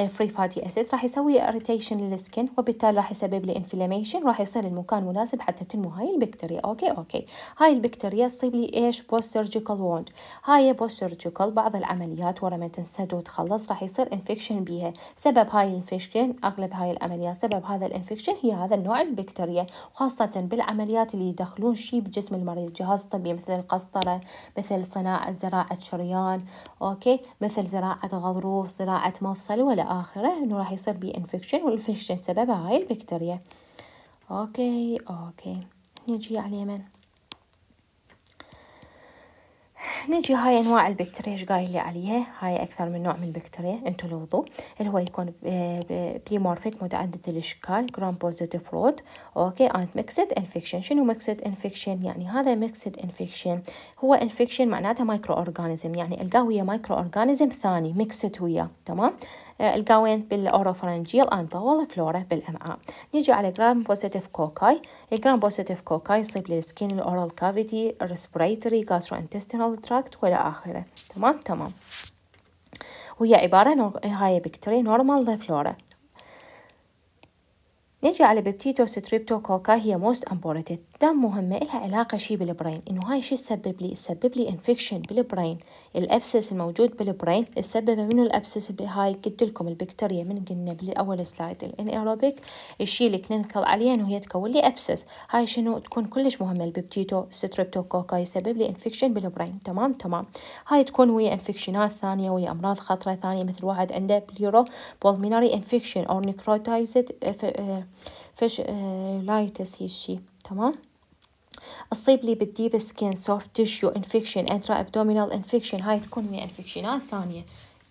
فري فاتي اسيد راح يسوي اريتيشن للسكن وبالتالي راح يسبب لي انفلاميشن راح يصير المكان مناسب حتى تنمو هاي البكتيريا اوكي اوكي هاي البكتيريا تصيب لي ايش بوست سيرجيكال ووند هاي بوست سيرجيكال بعض العمليات ورا ما تنسد وتخلص راح يصير انفكشن بيها سبب هاي الانفكشن اغلب هاي العمليات سبب هذا الانفكشن هي هذا النوع البكتيريا خاصه بالعمليات اللي يدخلون شيء بجسم المريض جهاز طبي مثل القسطره مثل صناعه زراعه شريان اوكي مثل زراعه غضروف زراعه مفصل ولا آخره إنه راح يصير بي إنفكشن والإنفكشن سببها هاي البكتيريا أوكي أوكي نجي على اليمن نجي هاي انواع البكتيريا ايش قايل لي عليها هاي اكثر من نوع من البكتيريا انتو لوضو اللي هو يكون بيمورفيك متعدد الاشكال جرام بوزيتيف رود اوكي اند ميكسد انفكشن شنو ميكسد انفكشن يعني هذا ميكسد انفكشن هو انفكشن معناتها مايكرو اورجانيزم يعني القاه ويا مايكرو اورجانيزم ثاني ميكسد وياه تمام آه، الجاوين بالاوروفرنجيل اند باول فلورا بالامعاء نيجي على جرام بوزيتيف كوكاي الجرام بوزيتيف كوكاي يصيب للسكين الاورال كافيتي الريسبيريتوري جاسترو انتستينال تراكت ولا اخره تمام تمام وهي عبارة هاي بكتيريا نورمال فلورا نيجي على بيبتيتو ستريبتو كوكا هي موست امبورتد أقدام مهمة إلها علاقة شي بالبرين إنه هاي شو تسبب لي تسبب لي انفكشن بالبرين الأبسس الموجود بالبرين تسببه منو الأبسس بهاي قلت لكم البكتيريا من قلنا بالأول سلايد الانيروبيك الشي اللي كلينيكال عليه إنه هي تكون لي أبسس هاي شنو تكون كلش مهمة الببتيتو ستريبتوكوكا يسبب لي انفكشن بالبرين تمام تمام هاي تكون ويا انفكشنات ثانية ويا أمراض خطرة ثانية مثل واحد عنده بليرو بولميناري انفكشن أو نيكروتايزد فش لايتس هي الشي تمام تصيبلي بالديب سكين سوفت تيشيو انفكشن انترا ابدومينال انفكشن هاي تكون من انفكشنات آه، ثانيه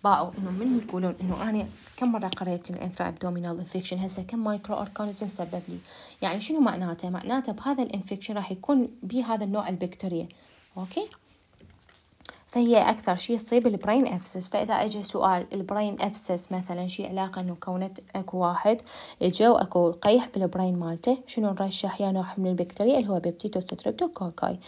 باعوا انه من يقولون انه انا كم مره قريت الانترا ابدومينال انفكشن هسه كم مايكرو اورجانيزم سبب لي يعني شنو معناته معناته بهذا الانفكشن راح يكون بهذا النوع البكتيريا اوكي فهي أكثر شيء تصيب البرين أبسس فإذا أجى سؤال البرين أبسس مثلا شي علاقة أنه كونت أكو واحد إجا وأكو قيح بالبرين مالته شنو نرشح يا نوع من البكتيريا اللي هو بيبتيتو كوكاي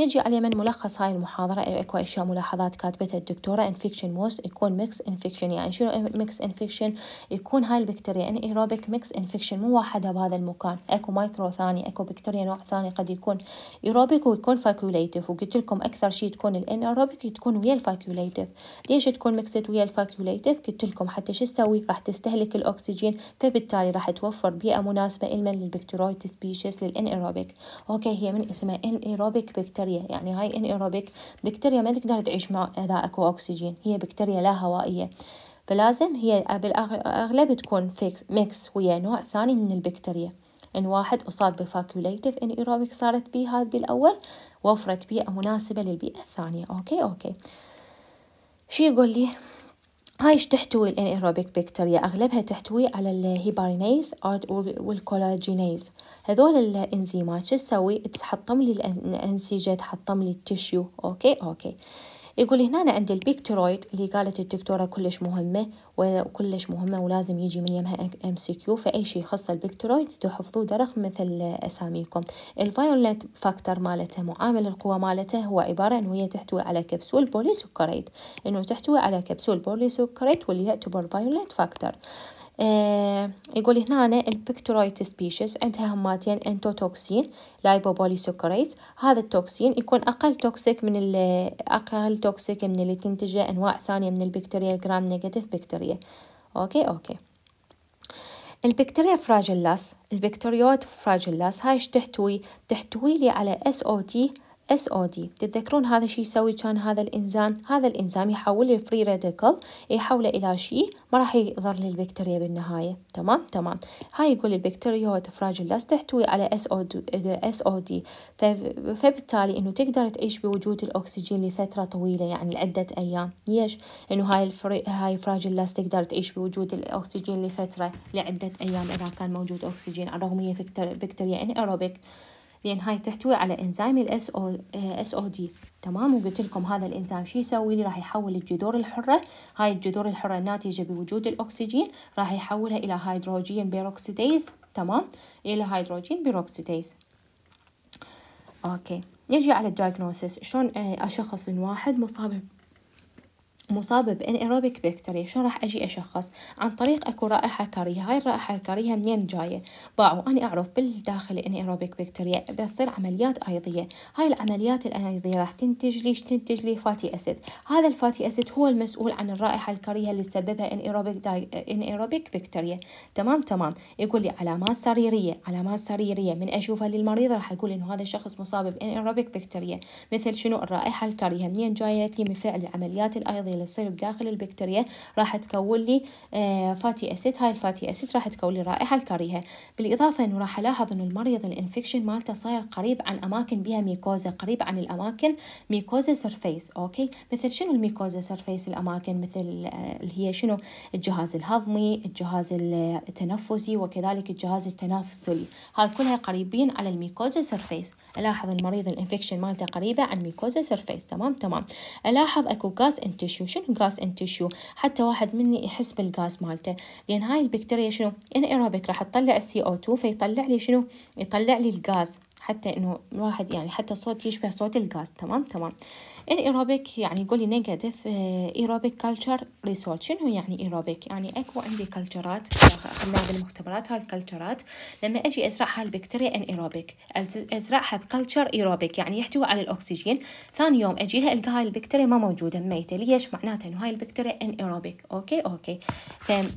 نجي على من ملخص هاي المحاضرة أكو أشياء ملاحظات كاتبتها الدكتورة انفكشن موست يكون ميكس انفكشن يعني شنو ميكس انفكشن يكون هاي البكتيريا ان ايروبيك ميكس انفكشن مو واحدة بهذا المكان أكو مايكرو ثاني أكو بكتيريا نوع ثاني قد يكون ايروبيك ويكون فاكوليتيف وقلت لكم أكثر شيء تكون الان ايروبيك تكون ويا الفاكيوليتيف ليش تكون ميكست ويا الفاكيوليتيف قلت لكم حتى شو تسوي راح تستهلك الاكسجين فبالتالي راح توفر بيئه مناسبه الما للبكتيرويد سبيشيز ايروبيك اوكي هي من اسمها ايروبيك بكتيريا يعني هاي ايروبيك بكتيريا ما تقدر تعيش مع اذا اكو اكسجين هي بكتيريا لا هوائيه فلازم هي بالأغلب تكون فيكس ميكس ويا نوع ثاني من البكتيريا إن واحد أصاب إن إيروبيك صارت بي هذا بالأول وفرت بيئة مناسبة للبيئة الثانية أوكي أوكي شو يقول لي هاي ايش تحتوي ايروبيك بكتيريا اغلبها تحتوي على الهيبارينيز والكولاجينيز هذول الانزيمات شو تسوي تحطم لي الانسجه تحطم لي التشيو اوكي اوكي يقول هنا أنا عندي البيكترويد اللي قالت الدكتورة كلش مهمة وكلش مهمة ولازم يجي من يمها ام سي كيو فأي شيء يخص البيكترويد تحفظوه درخ مثل أساميكم الفايولنت فاكتور مالته معامل القوة مالته هو عبارة أنه هي تحتوي على كبسول بوليسكريت أنه تحتوي على كبسول بوليسكريت واللي يعتبر فايولنت فاكتور آه، يقول هنا البكتورايت سبيشيز عندها هماتين انتوتوكسين لايبوبولي سكريت هذا التوكسين يكون اقل توكسيك من اقل توكسيك من اللي تنتجه انواع ثانيه من البكتيريا الجرام نيجاتيف بكتيريا اوكي اوكي البكتيريا فراجيلاس البكتيريوت فراجيلاس هاي ايش تحتوي تحتوي لي على اس او تي SOD او دي تتذكرون هذا الشيء يسوي كان هذا الانزيم هذا الانزيم يحول الفري راديكال يحوله الى شيء ما راح يضر للبكتيريا بالنهايه تمام تمام هاي يقول البكتيريا فراجيلاس تحتوي على SOD او دي فبالتالي انه تقدر تعيش بوجود الاكسجين لفتره طويله يعني لعده ايام ليش انه هاي الفري هاي فراجيلاس تقدر تعيش بوجود الاكسجين لفتره لعده ايام اذا كان موجود اكسجين على الرغم هي بكتيريا ان ايروبيك لأن هاي تحتوي على إنزيم الاس او اس او دي تمام وقلت لكم هذا الإنزيم شو يسوي لي راح يحول الجذور الحرة هاي الجذور الحرة الناتجة بوجود الأكسجين راح يحولها إلى هيدروجين بيروكسيديز تمام إلى هيدروجين بيروكسيديز أوكي نجي على الدايجنوستس شلون آه، أشخص إن واحد مصاب مصابة ايروبيك بكتيريا شلون راح اجي اشخص عن طريق اكو رائحة كريهة هاي الرائحة الكريهة منين جاية باعوا انا اعرف بالداخل ايروبيك بكتيريا اذا تصير عمليات ايضية هاي العمليات الايضية راح تنتج ليش تنتج لي فاتي اسيد هذا الفاتي اسيد هو المسؤول عن الرائحة الكريهة اللي سببها ايروبيك داي... ان ايروبيك بكتيريا تمام تمام يقول لي علامات سريرية علامات سريرية من اشوفها للمريض راح اقول انه هذا الشخص مصاب بان ايروبيك بكتيريا مثل شنو الرائحة الكريهة منين جاية من فعل العمليات الايضية هذه اللي تصير بداخل البكتيريا راح تكون لي فاتي آه، اسيد هاي الفاتي اسيد راح تكون لي رائحه الكريهه بالاضافه انه راح الاحظ انه المريض الانفكشن مالته صاير قريب عن اماكن بها ميكوزا قريب عن الاماكن ميكوزا سيرفيس اوكي مثل شنو الميكوزا سيرفيس الاماكن مثل آه، اللي هي شنو الجهاز الهضمي الجهاز التنفسي وكذلك الجهاز التنافسي هاي كلها قريبين على الميكوزا سيرفيس الاحظ المريض الانفكشن مالته قريبه عن ميكوزا سيرفيس تمام تمام الاحظ اكو غاز انتشو تيشو شنو غاز ان تيشو حتى واحد مني يحس بالغاز مالته لان هاي البكتيريا شنو ان ايروبيك راح تطلع السي او 2 فيطلع لي شنو يطلع لي الغاز حتى انه الواحد يعني حتى صوت يشبه صوت الغاز تمام تمام ايروبيك يعني لي نيجاتيف إيروبيك اه، كلتشر ريسورت شنو يعني إيروبيك يعني أكو عندي كلتشرات خلاها بالمختبرات هاي الكلتشرات لما أجي أزرعها البكتيريا إن إيروبيك أزرعها بكلتشر إيروبيك يعني يحتوي على الأكسجين ثاني يوم أجي لها ألقى هاي البكتيريا ما موجودة ميتة ليش معناته إنه هاي البكتيريا إن إيروبيك أوكي أوكي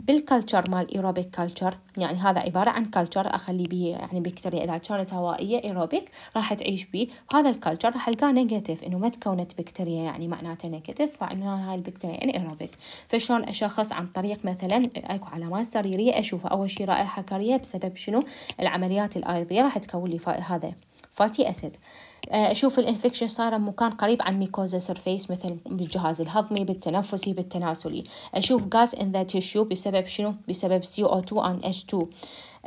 بالكلتشر مال إيروبيك كلتشر يعني هذا عبارة عن كلتشر أخلي بيه يعني بكتيريا إذا كانت هوائية إيروبيك راح تعيش بيه هذا الكلتشر راح ألقاه نيجاتيف إنه ما تكونت بكتيريا يعني معناته نيجاتيف فان هاي البكتيريا انيروبيك فشلون اشخص عن طريق مثلا اكو علامات سريريه اشوف اول شيء رائحه كريه بسبب شنو العمليات الايضيه راح تكون لي هذا فاتي اسيد آه، اشوف الانفكشن صايره بمكان قريب عن ميكوزا سيرفيس مثل بالجهاز الهضمي بالتنفسي بالتناسلي اشوف غاز ان ذا تيشو بسبب شنو بسبب سي او 2 ان اتش 2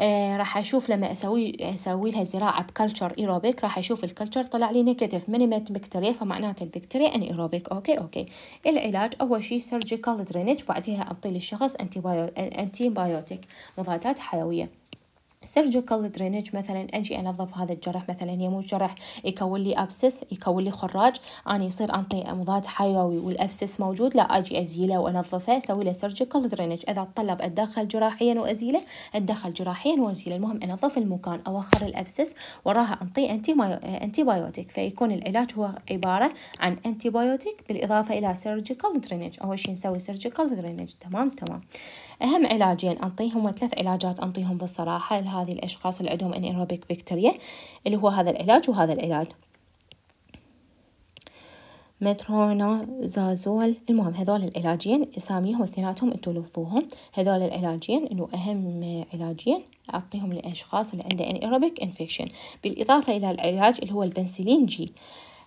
آه، راح اشوف لما اسوي اسوي لها زراعه بكلتشر ايروبيك راح اشوف الكلتشر طلع لي نيجاتيف مينيمت بكتيريا فمعناته البكتيريا ان ايروبيك اوكي اوكي العلاج اول شيء سيرجيكال درينج بعدها اعطي للشخص انتي بايوتيك مضادات حيويه سيرجيكال درينج مثلا اجي انظف هذا الجرح مثلا يمو جرح يكون لي ابسس يكون لي خراج اني يصير انطي مضاد حيوي والابسس موجود لا اجي ازيله وانظفه اسوي له سيرجيكال درينج اذا طلب اتدخل جراحيا وازيله اتدخل جراحيا وازيله المهم انظف المكان اوخر الابسس وراها انطي انتي انتي بايوتيك فيكون العلاج هو عباره عن انتي بايوتيك بالاضافه الى سيرجيكال درينج اول شيء نسوي سيرجيكال درينج تمام تمام أهم علاجين انطيهم وثلاث علاجات أنطيهم بالصراحة لهذه الأشخاص اللي عندهم انيروبيك بكتيريا اللي هو هذا العلاج وهذا العلاج مترونازازول المهم هذول العلاجين اساميهم اثنيناتهم انتوا لفظوهم هذول العلاجين انه اهم علاجين اعطيهم للاشخاص اللي عنده انيروبيك انفكشن بالاضافه الى العلاج اللي هو البنسلين جي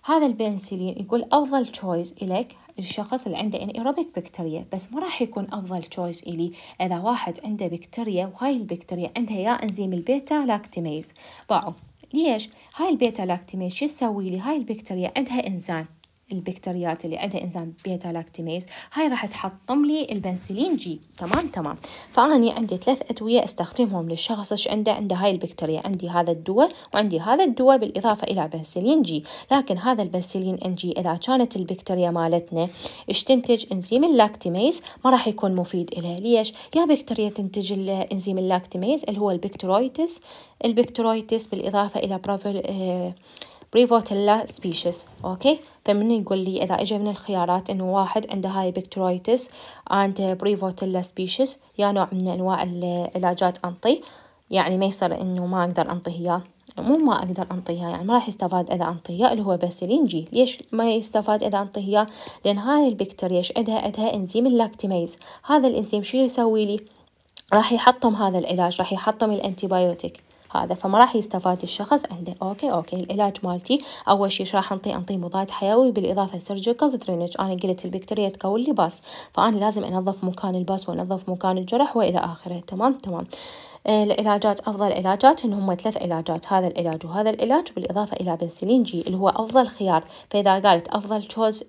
هذا البنسلين يقول افضل تشويس الك الشخص اللي عنده انيروبيك يعني بكتيريا بس ما راح يكون افضل تشويس الي اذا واحد عنده بكتيريا وهاي البكتيريا عندها يا انزيم البيتا لاكتيميز باعوا ليش هاي البيتا لاكتيميز شو تسوي لي هاي البكتيريا عندها انزيم البكتيريات اللي عندها انزيم بيتا لاكتيميز هاي راح تحطم لي البنسلين جي تمام تمام فاني عندي ثلاث ادويه استخدمهم للشخص ايش عنده عنده هاي البكتيريا عندي هذا الدواء وعندي هذا الدواء بالاضافه الى بنسلين جي لكن هذا البنسلين ان جي اذا كانت البكتيريا مالتنا ايش تنتج انزيم اللاكتيميز ما راح يكون مفيد لها ليش يا بكتيريا تنتج الانزيم اللاكتيميز اللي هو البكتيرويتس البكتيرويتس بالاضافه الى بروفيل آه بريفوتيلا سبيشيس اوكي فمن يقول لي اذا اجى من الخيارات انه واحد عنده هاي بكترويتس اند بريفوتيلا سبيشيس يا نوع من انواع العلاجات انطي يعني ما يصير انه ما اقدر انطيه اياه مو ما اقدر انطيها يعني ما راح يستفاد اذا انطيها اللي هو جي ليش ما يستفاد اذا انطيها لان هاي البكتيريا ايش عندها عندها انزيم اللاكتيميز هذا الانزيم شو يسوي لي راح يحطم هذا العلاج راح يحطم الانتيبايوتيك هذا فما راح يستفاد الشخص عنده اوكي اوكي العلاج مالتي اول شيء راح انطيه انطيه مضاد حيوي بالاضافه سيرجيكال درينج انا قلت البكتيريا تكون لي باس فانا لازم انظف مكان الباس وانظف مكان الجرح والى اخره تمام تمام العلاجات آه، أفضل علاجات إن هم ثلاث علاجات هذا العلاج وهذا العلاج بالإضافة إلى بنسلين جي اللي هو أفضل خيار فإذا قالت أفضل تشوز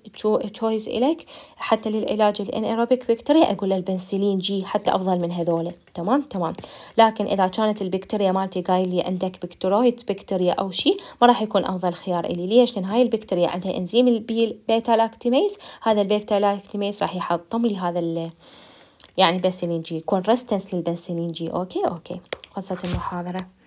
تشويز إليك حتى للعلاج الانيروبيك بكتيريا أقول البنسلين جي حتى أفضل من هذول تمام تمام لكن إذا كانت البكتيريا مالتي قايل لي عندك بكتيرويد بكتيريا أو شيء ما راح يكون أفضل خيار إلي ليش لأن هاي البكتيريا عندها إنزيم البيل بيتا لاكتيميز هذا البيتا لاكتيميز راح يحطم لي هذا يعني بنسلين جي ريستنس للبنسلين جي اوكي اوكي خلصت المحاضرة